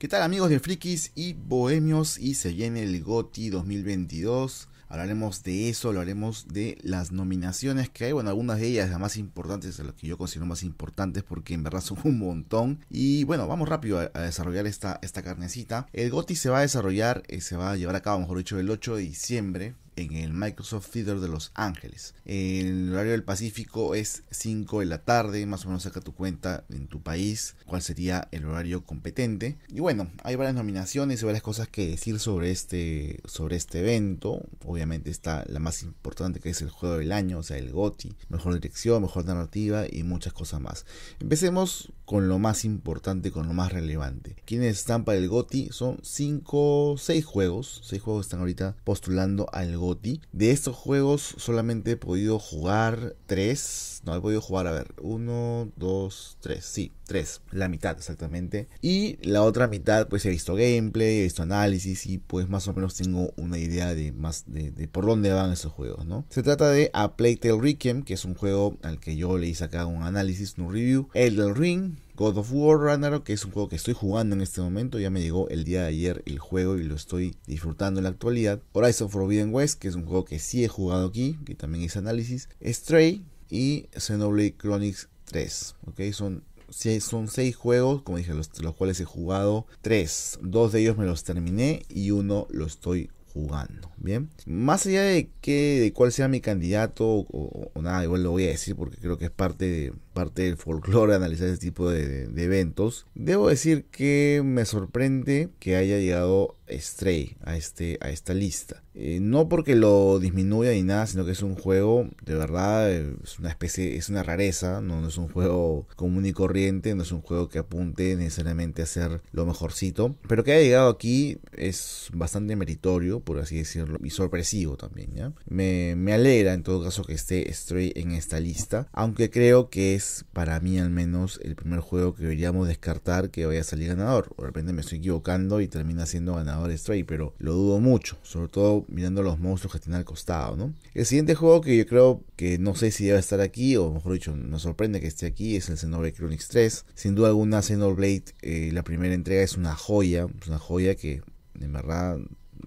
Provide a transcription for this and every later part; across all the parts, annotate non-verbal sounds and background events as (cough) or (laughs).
¿Qué tal amigos de frikis y bohemios? Y se viene el GOTI 2022. Hablaremos de eso, hablaremos de las nominaciones que hay. Bueno, algunas de ellas, las más importantes, las que yo considero más importantes porque en verdad (laughs) son un montón. Y bueno, vamos rápido a, desarrollar esta, esta carnecita. El GOTI se va a desarrollar, eh, se va a llevar a cabo, mejor dicho, el 8 de diciembre en el Microsoft Theater de Los Ángeles. El horario del Pacífico es 5 de la tarde, más o menos saca tu cuenta en tu país cuál sería el horario competente. Y bueno, hay varias nominaciones y varias cosas que decir sobre este, sobre este evento. Obviamente está la más importante que es el juego del año, o sea, el GOTI, mejor dirección, mejor narrativa y muchas cosas más. Empecemos con lo más importante, con lo más relevante. Quienes están para el GOTI son 5, 6 juegos. 6 juegos están ahorita postulando al GOTI. De estos juegos solamente he podido jugar 3. No, he podido jugar, a ver, 1, 2, 3. Sí, 3, la mitad exactamente. Y la otra mitad pues he visto gameplay, he visto análisis y pues más o menos tengo una idea de más de, por dónde van esos juegos, ¿no? Se trata de A Plague Tale que es un juego al que yo le hice acá un análisis, un review. El Ring, God of War Ragnarok, que es un juego que estoy jugando en este momento, ya me llegó el día de ayer el juego y lo estoy disfrutando en la actualidad. Horizon Forbidden West, que es un juego que sí he jugado aquí, que también hice análisis. Stray y Xenoblade Chronicles 3, ¿ok? Son son seis juegos, como dije, los, los cuales he jugado tres. Dos de ellos me los terminé y uno lo estoy jugando. Bien, más allá de que de cuál sea mi candidato o, nada, igual lo voy a decir porque creo que es parte parte del folclore analizar este tipo de, eventos. Debo decir que me sorprende que haya llegado Stray a, este, a esta lista. Eh, no porque lo disminuya ni nada, sino que es un juego de verdad, es una especie, es una rareza, no, no es un juego común y corriente, no es un juego que apunte necesariamente a ser lo mejorcito. Pero que haya llegado aquí es bastante meritorio, por así decirlo y sorpresivo también. ¿ya? Me, me alegra en todo caso que esté Stray en esta lista, aunque creo que es para mí al menos el primer juego que deberíamos descartar que vaya a salir ganador. de repente me estoy equivocando y termina siendo ganador Stray, pero lo dudo mucho, sobre todo mirando los monstruos que tiene al costado. ¿no? El siguiente juego que yo creo que no sé si debe estar aquí, o mejor dicho, me sorprende que esté aquí, es el Xenoblade Chronicles 3. Sin duda alguna, Xenoblade, eh, la primera entrega es una joya, es una joya que en verdad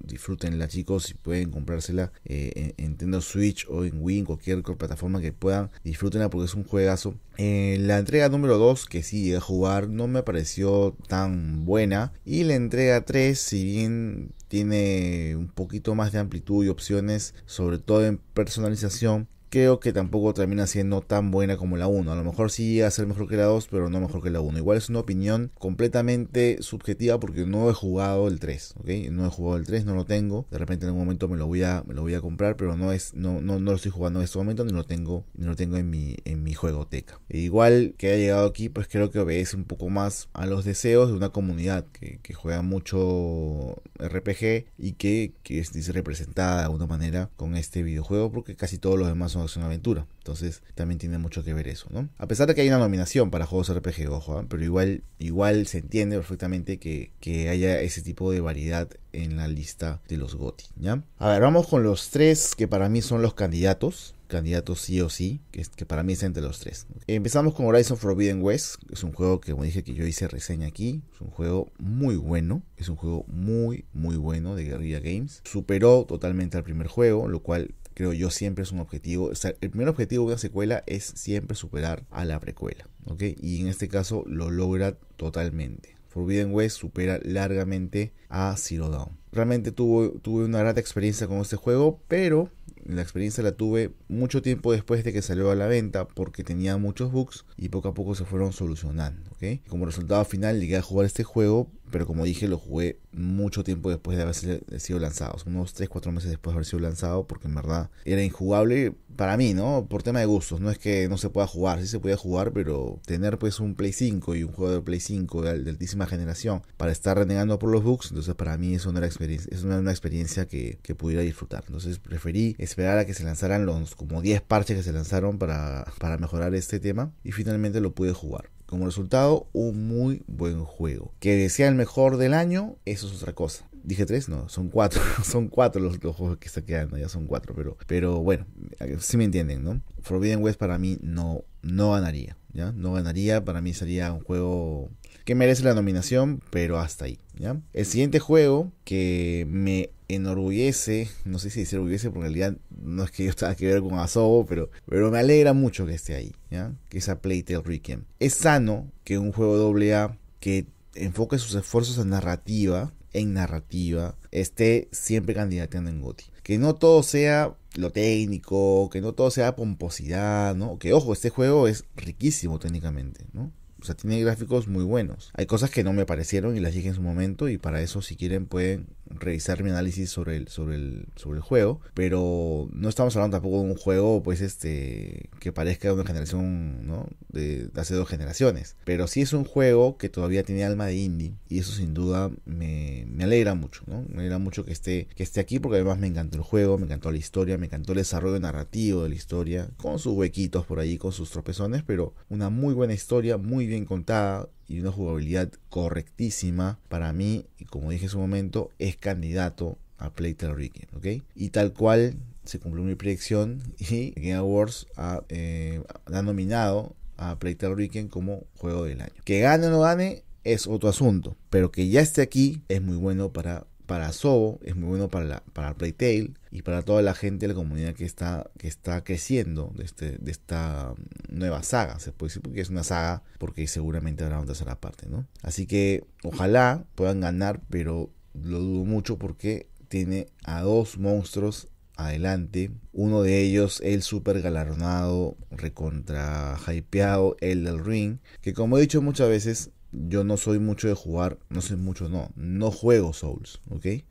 disfrútenla chicos, si pueden comprársela eh, en, Nintendo Switch o en Wii, cualquier plataforma que puedan, disfrútenla porque es un juegazo. Eh, la entrega número 2, que sí es jugar, no me pareció tan buena. Y la entrega 3, si bien tiene un poquito más de amplitud y opciones, sobre todo en personalización, creo que tampoco termina siendo tan buena como la 1. A lo mejor sí va a ser mejor que la 2, pero no mejor que la 1. Igual es una opinión completamente subjetiva porque no he jugado el 3, ¿ok? No he jugado el 3, no lo tengo. De repente en algún momento me lo voy a, me lo voy a comprar, pero no, es, no, no, no lo estoy jugando en este momento, ni lo tengo, ni lo tengo en, mi, en mi juegoteca. E igual que ha llegado aquí, pues creo que obedece un poco más a los deseos de una comunidad que, juega mucho RPG y que, que es, representada de alguna manera con este videojuego porque casi todos los demás son es una aventura. Entonces también tiene mucho que ver eso, ¿no? A pesar de que hay una nominación para juegos RPG, ojo, ¿ah? pero igual, igual se entiende perfectamente que, que, haya ese tipo de variedad en la lista de los GOTI, ¿ya? A ver, vamos con los tres que para mí son los candidatos candidatos sí o sí, que, que, para mí es entre los tres. Empezamos con Horizon Forbidden West, es un juego que como dije que yo hice reseña aquí, es un juego muy bueno, es un juego muy muy bueno de Guerrilla Games, superó totalmente al primer juego, lo cual creo yo, siempre es un objetivo. el primer objetivo de una secuela es siempre superar a la precuela, ¿ok? Y en este caso lo logra totalmente. Forbidden West supera largamente a Zero Dawn. Realmente tuve una grata experiencia con este juego, pero la experiencia la tuve mucho tiempo después de que salió a la venta porque tenía muchos bugs y poco a poco se fueron solucionando. Como resultado final llegué a jugar este juego pero como dije lo jugué mucho tiempo después de haber sido lanzado, unos 3, 4 meses después de haber sido lanzado, porque en verdad era injugable para mí, ¿no? Por tema de gustos, no es que no se pueda jugar, sí se puede jugar, pero tener pues un Play 5 y un juego de Play 5 de, altísima generación para estar renegando por los bugs, entonces para mí eso no era experiencia, una experiencia que, pudiera disfrutar, entonces preferí esperar a que se lanzaran los como 10 parches que se lanzaron para, para mejorar este tema y finalmente lo pude jugar. Como resultado, un muy buen juego. Que sea el mejor del año, eso es otra cosa. Dije tres, no, son cuatro, (laughs) son cuatro los, juegos que se quedando, ya son cuatro, pero, pero bueno, eh, Si me entienden, ¿no? Forbidden West para mí no, no ganaría. No ganaría, para mí sería un juego que merece la nominación, pero hasta ahí, ¿ya? El siguiente juego que me enorgullece, no sé si se enorgullece, porque en realidad no es que yo tenga que ver con Asobo, pero, me alegra mucho que esté ahí, ¿ya? Que esa Playtale Requiem. Es sano que un juego AA que enfoque sus esfuerzos en narrativa, en narrativa, esté siempre candidateando en GOTY que no todo sea lo técnico, que no todo sea pomposidad, ¿no? Que ojo, este juego es riquísimo técnicamente, ¿no? O sea, tiene gráficos muy buenos. Hay cosas que no me parecieron y las dije en su momento y para eso si quieren pueden revisar mi análisis sobre el, sobre el, sobre el juego, pero no estamos hablando tampoco de un juego pues este que parezca de una generación ¿no? de, hace dos generaciones, pero sí es un juego que todavía tiene alma de indie y eso sin duda me, me alegra mucho, ¿no? me alegra mucho que esté, que esté aquí porque además me encantó el juego, me encantó la historia, me encantó el desarrollo narrativo de la historia, con sus huequitos por ahí, con sus tropezones, pero una muy buena historia, muy bien contada, y una jugabilidad correctísima, para mí, y como dije en su momento, es candidato a Play Ricky, ¿ok? Y tal cual se cumplió mi predicción (laughs) y Game Awards ha, eh, nominado a Playtel Rikken como juego del año. Que gane o no gane es otro asunto, pero que ya esté aquí es muy bueno para para Sobo, es muy bueno para, para Playtale y para toda la gente de la comunidad que está, que está creciendo de, este, de esta mm, nueva saga. Se puede decir porque es una saga, porque seguramente habrá una tercera parte, ¿no? Así que ojalá puedan ganar, pero lo dudo mucho porque tiene a dos monstruos adelante. Uno de ellos, el super galardonado, recontra hypeado, el del ring, que como he dicho muchas veces, yo no soy mucho de jugar, no soy mucho, no, no juego Souls, ¿ok? en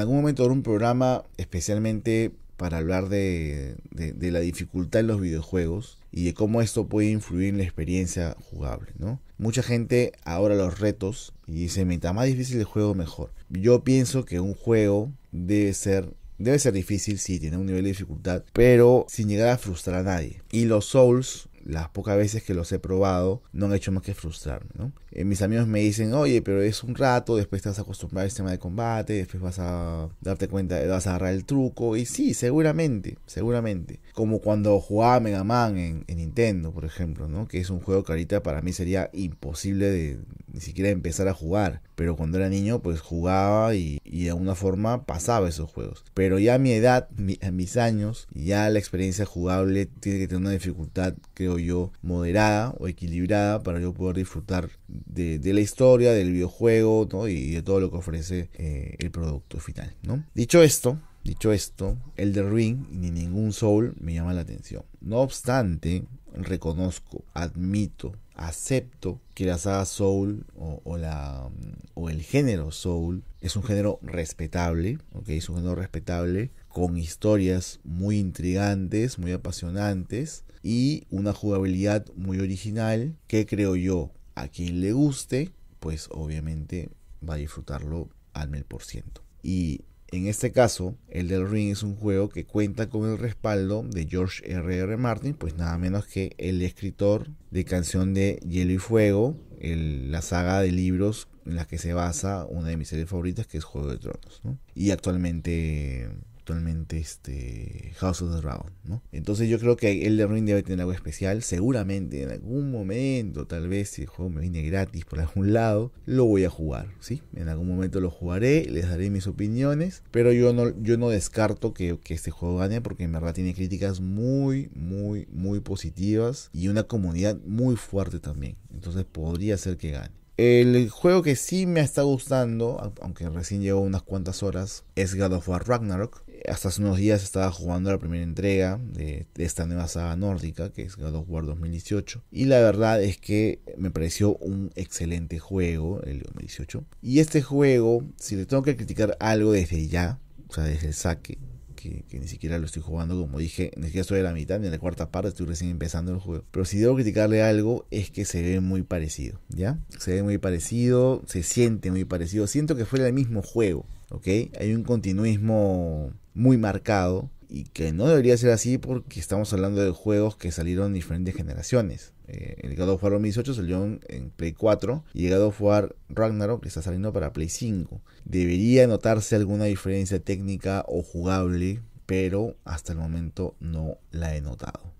algún momento era un programa especialmente para hablar de, la dificultad en los videojuegos y de cómo esto puede influir en la experiencia jugable, ¿no? Mucha gente ahora los retos y se mientras más difícil el juego, mejor. Yo pienso que un juego debe ser Debe ser difícil, si tiene un nivel de dificultad, pero sin llegar a frustrar a nadie. Y los Souls las pocas veces que los he probado no han hecho más que frustrarme, ¿no? Eh, mis amigos me dicen, oye, pero es un rato, después te vas a acostumbrar al sistema de combate, después vas a darte cuenta, vas a agarrar el truco, y sí, seguramente, seguramente. Como cuando jugaba Mega Man en, Nintendo, por ejemplo, ¿no? Que es un juego que ahorita para mí sería imposible de ni siquiera empezar a jugar, pero cuando era niño pues jugaba y, de alguna forma pasaba esos juegos. Pero ya a mi edad, a mis años, ya la experiencia jugable tiene que tener una dificultad, creo yo, moderada o equilibrada para yo poder disfrutar de, la historia, del videojuego y de todo lo que ofrece eh, el producto final. ¿no? Dicho esto, Dicho esto, el The Ring ni ningún Soul me llama la atención. No obstante, reconozco, admito, acepto que la saga Soul o, la, o el género Soul es un género respetable, ¿ok? Es un género respetable con historias muy intrigantes, muy apasionantes, y una jugabilidad muy original que creo yo a quien le guste, pues obviamente va a disfrutarlo al mil por ciento. Y en este caso, el del Ring es un juego que cuenta con el respaldo de George R.R. R. Martin, pues nada menos que el escritor de Canción de Hielo y Fuego, la saga de libros en la que se basa una de mis series favoritas, que es Juego de Tronos. Y actualmente actualmente este House of the Dragon, ¿no? Entonces yo creo que el de Ring debe tener algo especial, seguramente en algún momento, tal vez si el juego me viene gratis por algún lado, lo voy a jugar, ¿sí? En algún momento lo jugaré, les daré mis opiniones, pero yo no, yo no descarto que, que este juego gane porque en verdad tiene críticas muy, muy, muy positivas y una comunidad muy fuerte también, entonces podría ser que gane. El juego que sí me está gustando, aunque recién llevo unas cuantas horas, es God of War Ragnarok hasta hace unos días estaba jugando la primera entrega de, esta nueva saga nórdica, que es God of War 2018. Y la verdad es que me pareció un excelente juego, el 2018. Y este juego, si le tengo que criticar algo desde ya, o sea, desde el saque, que, ni siquiera lo estoy jugando, como dije, ni siquiera estoy en la mitad ni en la cuarta parte, estoy recién empezando el juego. Pero si debo criticarle algo es que se ve muy parecido, ¿ya? Se ve muy parecido, se siente muy parecido, siento que fue el mismo juego, ¿ok? Hay un continuismo muy marcado y que no debería ser así porque estamos hablando de juegos que salieron en diferentes generaciones. Eh, el God of War 2018 salió en, Play 4 y el God of War Ragnarok que está saliendo para Play 5. Debería notarse alguna diferencia técnica o jugable, pero hasta el momento no la he notado.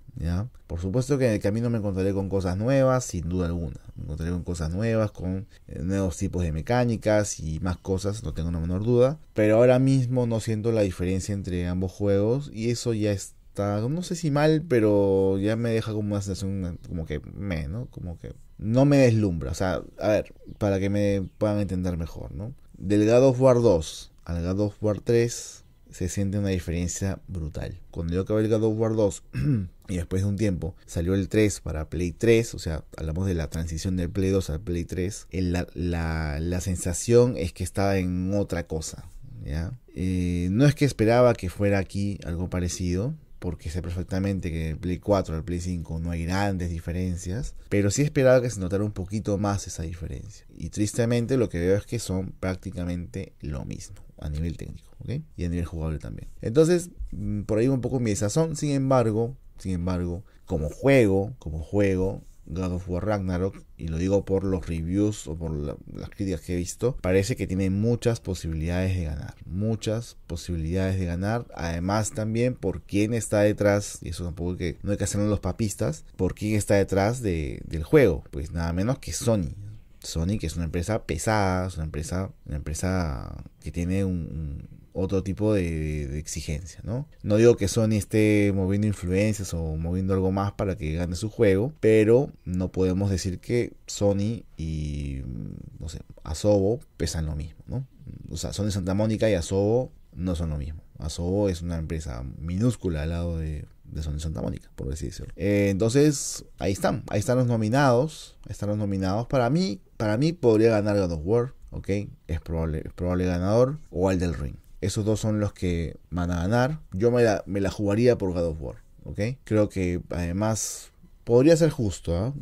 Por supuesto que en el camino me encontraré con cosas nuevas, sin duda alguna. Me encontraré con cosas nuevas, con eh, nuevos tipos de mecánicas y más cosas, no tengo la menor duda. Pero ahora mismo no siento la diferencia entre ambos juegos y eso ya está, no sé si mal, pero ya me deja como una sensación como que me, ¿no? Como que no me deslumbra. O sea, a ver, para que me puedan entender mejor, ¿no? Del God of War 2 al God of War 3 se siente una diferencia brutal. Cuando yo acabé el God of War 2 (clears throat) Y después de un tiempo salió el 3 para Play 3, o sea, hablamos de la transición del Play 2 al Play 3. La, la, sensación es que estaba en otra cosa, ¿ya? Eh, no es que esperaba que fuera aquí algo parecido, porque sé perfectamente que el Play 4 al Play 5 no hay grandes diferencias, pero sí esperaba que se notara un poquito más esa diferencia. Y tristemente lo que veo es que son prácticamente lo mismo a nivel técnico y a nivel jugable también. Entonces, mm, por ahí un poco mi desazón, sin embargo, sin embargo, como juego, como juego, God of War Ragnarok, y lo digo por los reviews o por las críticas que he visto, parece que tiene muchas posibilidades de ganar, muchas posibilidades de ganar, además también por quién está detrás, y eso tampoco que, no hay que hacerlo los papistas, por quién está detrás del juego, pues nada menos que Sony. Sony que es una empresa pesada, es una empresa, una empresa que tiene un otro tipo de, exigencia, ¿no? No digo que Sony esté moviendo influencias o moviendo algo más para que gane su juego, pero no podemos decir que Sony y, mm, no sé, Asobo pesan lo mismo, ¿no? O sea, Sony Santa Mónica y Asobo no son lo mismo. Asobo es una empresa minúscula al lado de, Sony Santa Mónica, por decirlo. Eh, entonces, ahí están, ahí están los nominados, están los nominados. Para mí, para mí podría ganar God of War, ¿ok? Es probable, es probable ganador o el del Ring. Esos dos son los que van a ganar. Yo me la, jugaría por God of War. ¿ok? Creo que además Podría ser justo, ¿eh?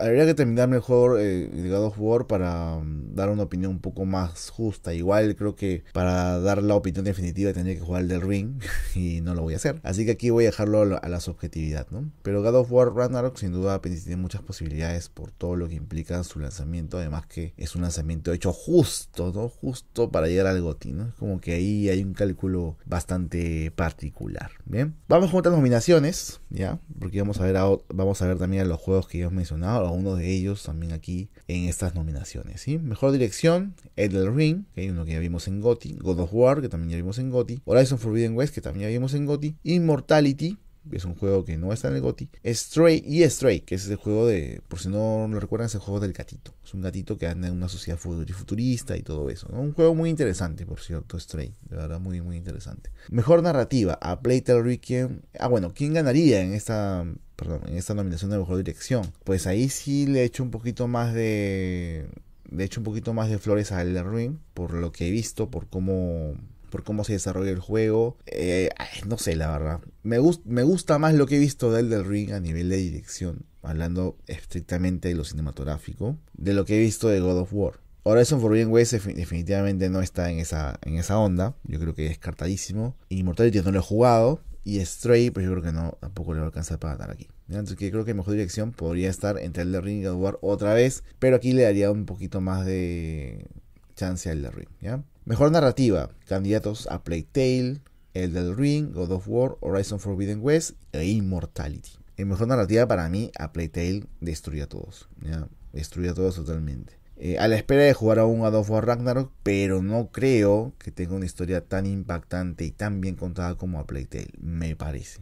Habría que terminar mejor el eh, God of War para mm, dar una opinión un poco más justa. Igual creo que para dar la opinión definitiva tendría que jugar el del Ring (laughs) y no lo voy a hacer. Así que aquí voy a dejarlo a la, subjetividad, ¿no? Pero God of War Ragnarok sin duda tiene muchas posibilidades por todo lo que implica su lanzamiento. Además que es un lanzamiento hecho justo, ¿no? Justo para llegar al GOTI, ¿no? Es como que ahí hay un cálculo bastante particular, ¿bien? Vamos con otras nominaciones, ¿ya? Porque vamos a ver a vamos a ver también los juegos que ya he mencionado, algunos de ellos también aquí en estas nominaciones. Mejor dirección, Edel Ring, que es uno que ya vimos en GOTY, God of War, que también ya vimos en GOTY, Horizon Forbidden West, que también ya vimos en GOTY, Immortality, que es un juego que no está en el GOTI. Stray y Stray, que es el juego de, por si no lo recuerdan, es el juego del gatito. Es un gatito que anda en una sociedad futurista y todo eso. Un juego muy interesante, por cierto, Stray. De verdad, muy, muy interesante. Mejor narrativa, A Playtale Requiem. Ah, bueno, ¿quién ganaría en esta perdón, en esta nominación de mejor dirección. Pues ahí sí le hecho un poquito más de. De hecho, un poquito más de flores a Elder Ring, por lo que he visto, por cómo, por cómo se desarrolla el juego. Eh, no sé, la verdad. Me, me gusta más lo que he visto de Elder Ring a nivel de dirección, hablando estrictamente de lo cinematográfico, de lo que he visto de God of War. Horizon Forbidden West definitivamente no está en esa, en esa onda. Yo creo que es descartadísimo. Inmortality no lo he jugado. Y Stray, pues yo creo que no, tampoco le va a alcanzar para ganar aquí. Entonces que creo que mejor dirección podría estar entre el Ring y of War otra vez, pero aquí le daría un poquito más de chance a de Ring, ¿ya? Mejor narrativa, candidatos a Playtale, Tale, El Ring, God of War, Horizon Forbidden West e Immortality. En mejor narrativa para mí, a Playtale destruye a todos, ¿ya? Destruye a todos totalmente. Eh, a la espera de jugar aún a of War Ragnarok, pero no creo que tenga una historia tan impactante y tan bien contada como a Playtale, me parece.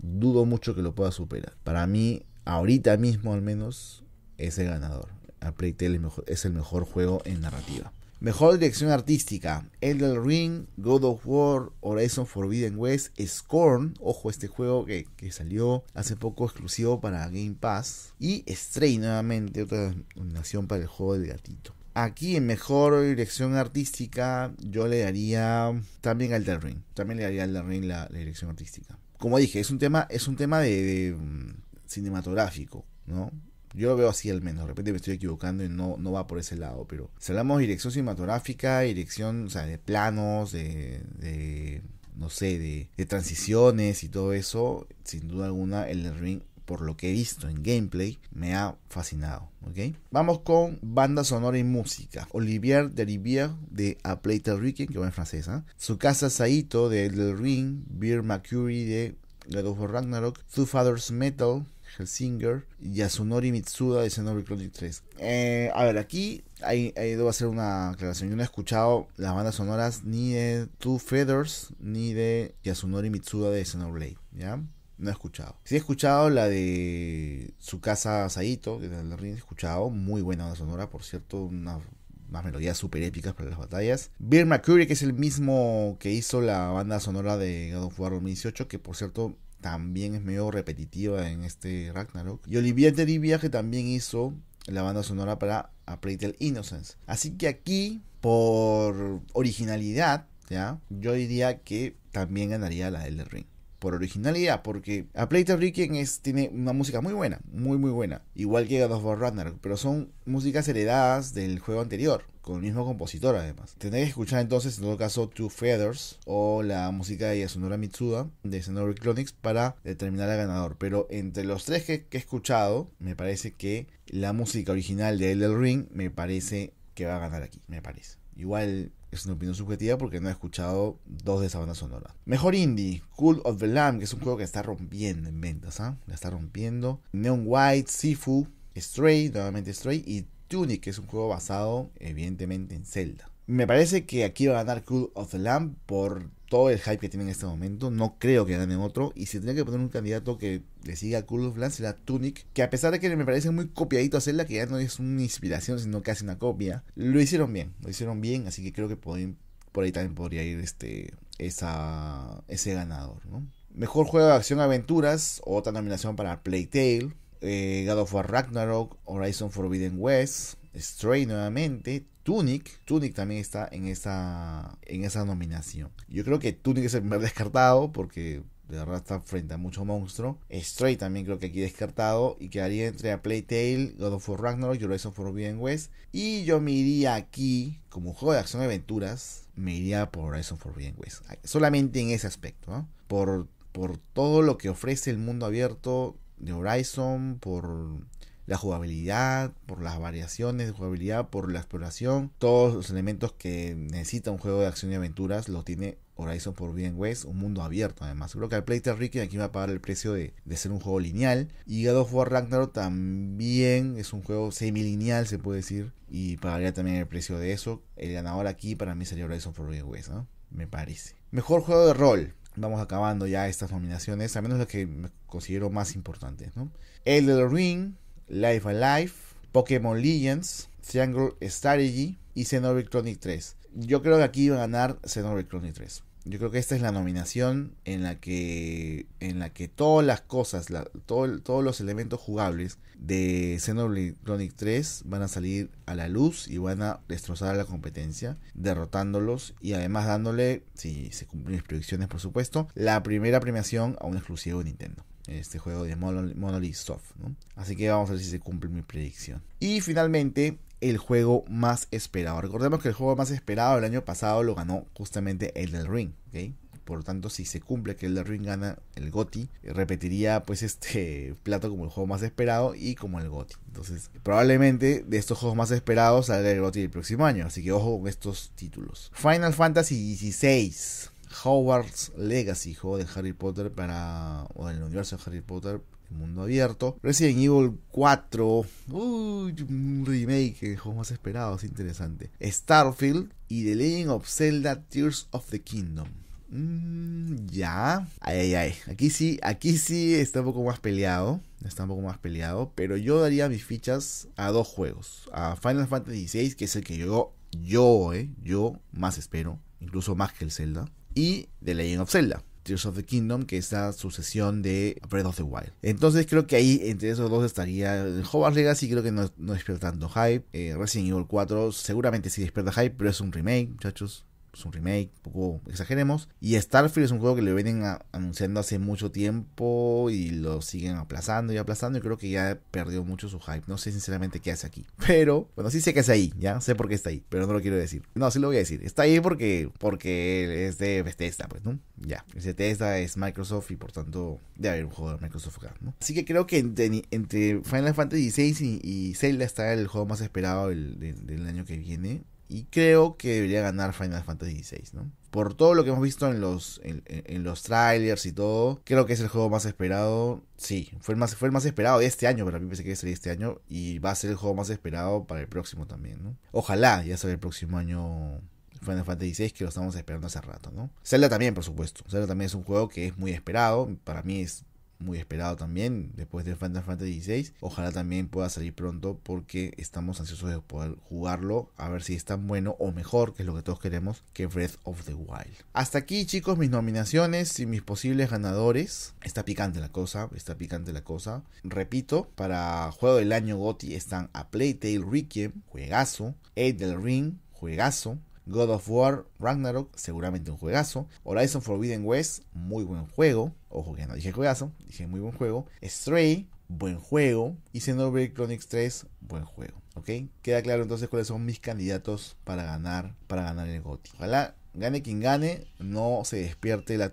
Dudo mucho que lo pueda superar. Para mí, ahorita mismo al menos, es el ganador. A Playtale es el mejor juego en narrativa. Mejor dirección artística: Elder Ring, God of War, Horizon Forbidden West, Scorn. Ojo, este juego que, salió hace poco exclusivo para Game Pass. Y Stray, nuevamente, otra nominación para el juego del gatito. Aquí en mejor dirección artística, yo le daría también al Elden Ring. También le daría al Elden Ring la, dirección artística. Como dije, es un tema, es un tema de mm, cinematográfico, ¿no? Yo lo veo así al menos, de repente me estoy equivocando y no, no va por ese lado, pero si hablamos de dirección cinematográfica, dirección, sea, de planos, de, de no sé, de, transiciones y todo eso, sin duda alguna el Ring por lo que he visto en gameplay, me ha fascinado. ¿ok? Vamos con banda sonora y música. Olivier Derivier de A Play Ricky, que va en francesa. ¿ah? Su casa Saito de The Ring. Beer Mercury de God of Ragnarok. Two Fathers Metal Helsinger, Yasunori Mitsuda de Xenoblade Chronicles 3. Eh, a ver, aquí eh, debo hacer una aclaración. Yo no he escuchado las bandas sonoras ni de Two Feathers ni de Yasunori Mitsuda de Xenoblade, ¿ya? No he escuchado. Sí he escuchado la de su casa Saito, de la he escuchado. Muy buena banda sonora, por cierto, una más melodías súper épicas para las batallas. Bill McCurry, que es el mismo que hizo la banda sonora de God of War 2018, que por cierto también es medio repetitiva en este Ragnarok. Y Olivier Derivia, que también hizo la banda sonora para A Play Tale Innocence. Así que aquí, por originalidad, ¿ya? yo diría que también ganaría la l Ring por originalidad, porque A Play to tiene una música muy buena, muy muy buena, igual que God of War pero son músicas heredadas del juego anterior con el mismo compositor además. Tendré que escuchar entonces en todo caso Two Feathers o la música de Yasunora Mitsuda de Xenoblade Clonics para determinar al ganador. Pero entre los tres que, he escuchado, me parece que la música original de El Ring me parece que va a ganar aquí, me parece. Igual es una opinión subjetiva porque no he escuchado dos de esa banda sonora. Mejor indie, Cool of the Lamb, que es un juego que está rompiendo en ventas, ¿ah? La está rompiendo. Neon White, Sifu, Stray, nuevamente Stray, y Tunic, que es un juego basado evidentemente en Zelda. Me parece que aquí va a ganar Cool of the Lamb por todo el hype que tiene en este momento. No creo que ganen otro. Y si tenía que poner un candidato que le siga a Cool of Lance, será Tunic. Que a pesar de que me parece muy copiadito hacerla, que ya no es una inspiración, sino casi una copia. Lo hicieron bien, lo hicieron bien. Así que creo que por ahí, por ahí también podría ir este, esa, ese ganador, Mejor juego de acción aventuras, otra nominación para Playtale, eh, God of War Ragnarok, Horizon Forbidden West, Stray nuevamente, Tunic, Tunic también está en esa, en esa nominación. Yo creo que Tunic es el primer descartado porque de verdad está frente a mucho monstruo. Stray también creo que aquí descartado y quedaría entre a Playtale, God of War Ragnarok, Horizon Forbidden West. Y yo me iría aquí, como juego de acción y aventuras, me iría por Horizon Forbidden West. Solamente en ese aspecto, Por, por todo lo que ofrece el mundo abierto de Horizon, por la jugabilidad, por las variaciones de jugabilidad, por la exploración, todos los elementos que necesita un juego de acción y aventuras lo tiene Horizon por bien West, un mundo abierto además. Creo que al Playtest Ricky aquí va a pagar el precio de, ser un juego lineal. Y God of War Ragnarok también es un juego semi lineal se puede decir. Y pagaría también el precio de eso. El ganador aquí para mí sería Horizon for bien West, Me parece. Mejor juego de rol. Vamos acabando ya estas nominaciones, Al menos las que considero más importantes, ¿no? El de Ring, Life Life, Pokémon Legends, Triangle Strategy y Xenoblade Chronic 3. Yo creo que aquí va a ganar Xenoblade Chronic 3. Yo creo que esta es la nominación en la que, en la que todas las cosas, todos los elementos jugables de Xenoblade Chronic 3 van a salir a la luz y van a destrozar a la competencia, derrotándolos y además dándole, si se cumplen las predicciones por supuesto, la primera premiación a un exclusivo de Nintendo este juego de Monolith Soft. Así que vamos a ver si se cumple mi predicción. Y finalmente, el juego más esperado. Recordemos que el juego más esperado el año pasado lo ganó justamente el Ring. Por lo tanto, si se cumple que el Ring gana el GOTI, repetiría pues este (laughs) plato como el juego más esperado y como el GOTI. Entonces, probablemente de estos juegos más esperados salga el GOTI el próximo año. Así que ojo con estos títulos. Final Fantasy XVI. Howard's Legacy, juego de Harry Potter para. o del universo de Harry Potter, mundo abierto. Resident Evil 4, uy, un remake El juego más Es interesante. Starfield y The Legend of Zelda Tears of the Kingdom. Mm, ya. Ay, ay, ay. Aquí sí, aquí sí está un poco más peleado. Está un poco más peleado. Pero yo daría mis fichas a dos juegos. A Final Fantasy XVI que es el que yo, yo, eh, yo más espero. Incluso más que el Zelda y The Legend of Zelda. Tears of the Kingdom, que es la sucesión de Breath of the Wild. Entonces creo que ahí entre esos dos estaría Hogwarts Legacy, creo que no, no despierta tanto hype. Eh, Resident Evil 4 seguramente sí despierta hype, pero es un remake, muchachos es un remake, un poco exageremos. Y Starfield es un juego que le vienen anunciando hace mucho tiempo y lo siguen aplazando y aplazando. Y creo que ya perdió mucho su hype. No sé sinceramente qué hace aquí. (laughs) Pero, bueno, sí sé que está ahí, ya sé por qué está ahí, pero no lo quiero decir. No, sí lo voy a decir. Está ahí porque, porque es de Bethesda, pues, ¿no? Ya. Bethesda es Microsoft y por tanto debe haber un juego de Microsoft acá, ¿no? Así que creo que entre, Final Fantasy VI y, Zelda está el juego más esperado del año que viene. Y creo que debería ganar Final Fantasy XVI ¿no? Por todo lo que hemos visto en los, en, los trailers y todo, creo que es el juego más esperado. Sí, fue el más, fue el más esperado de este año, para mí pensé que sería este año. Y va a ser el juego más esperado para el próximo también, ¿no? Ojalá ya sea el próximo año Final Fantasy XVI, que lo estamos esperando hace rato, ¿no? Zelda también, por supuesto. Zelda también es un juego que es muy esperado. Para mí es muy esperado también después de Final Fantasy XVI. Ojalá también pueda salir pronto porque estamos ansiosos de poder jugarlo, a ver si es tan bueno o mejor, que es lo que todos queremos, que Breath of the Wild. Hasta aquí chicos mis nominaciones y mis posibles ganadores. Está picante la cosa, está picante la cosa. Repito, para juego del año GOTI están a Playtale Requiem, juegazo, Eight del Ring, juegazo, God of War Ragnarok, seguramente un juegazo. Horizon Forbidden West, muy buen juego. Ojo que no dije juegazo, dije muy buen juego. Stray, buen juego. Y Xenoblade Chronicles 3, buen juego. ¿Ok? Queda claro entonces cuáles son mis candidatos para ganar, para ganar el GOTY. Ojalá gane quien gane, no se despierte la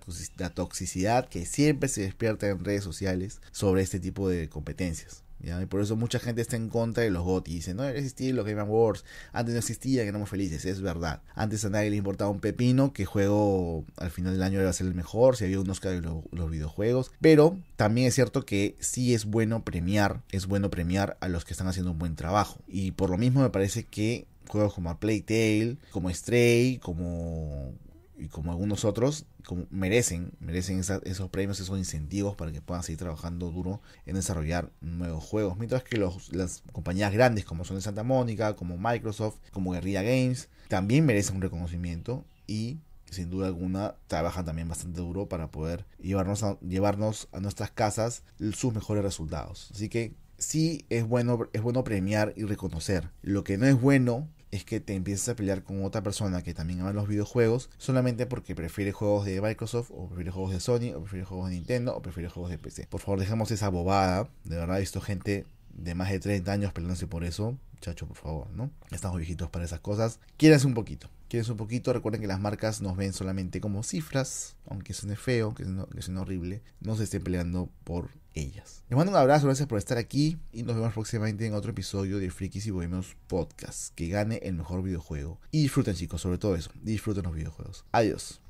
toxicidad que siempre se despierta en redes sociales sobre este tipo de competencias. Y por eso mucha gente está en contra de los y Dice, no existían los Game Awards. Antes no existían, éramos felices. Es verdad. Antes a nadie le importaba un pepino que juego al final del año iba a ser el mejor. Si había unos Oscar de los videojuegos. Pero también es cierto que sí es bueno premiar. Es bueno premiar a los que están haciendo un buen trabajo. Y por lo mismo me parece que juegos como Playtale, como Stray, como y como algunos otros, merecen, merecen esos premios, esos incentivos para que puedan seguir trabajando duro en desarrollar nuevos juegos. Mientras que las compañías grandes como son de Santa Mónica, como Microsoft, como Guerrilla Games, también merecen un reconocimiento y sin duda alguna trabajan también bastante duro para poder llevarnos a, llevarnos a nuestras casas sus mejores resultados. Así que sí es bueno, es bueno premiar y reconocer. Lo que no es bueno es que te empiezas a pelear con otra persona que también ama los videojuegos solamente porque prefiere juegos de Microsoft o prefiere juegos de Sony o prefiere juegos de Nintendo o prefiere juegos de PC. Por favor, dejemos esa bobada. De verdad, he visto gente de más de 30 años peleándose por eso. Chacho, por favor, ¿no? Estamos viejitos para esas cosas. Quieres un poquito. Quieres un poquito. Recuerden que las marcas nos ven solamente como cifras. Aunque suene feo, que suene, suene horrible. No se estén peleando por ellas. Les mando un abrazo, gracias por estar aquí y nos vemos próximamente en otro episodio de Frikis y Buenos Podcast. Que gane el mejor videojuego. Y disfruten chicos, sobre todo eso, disfruten los videojuegos. Adiós.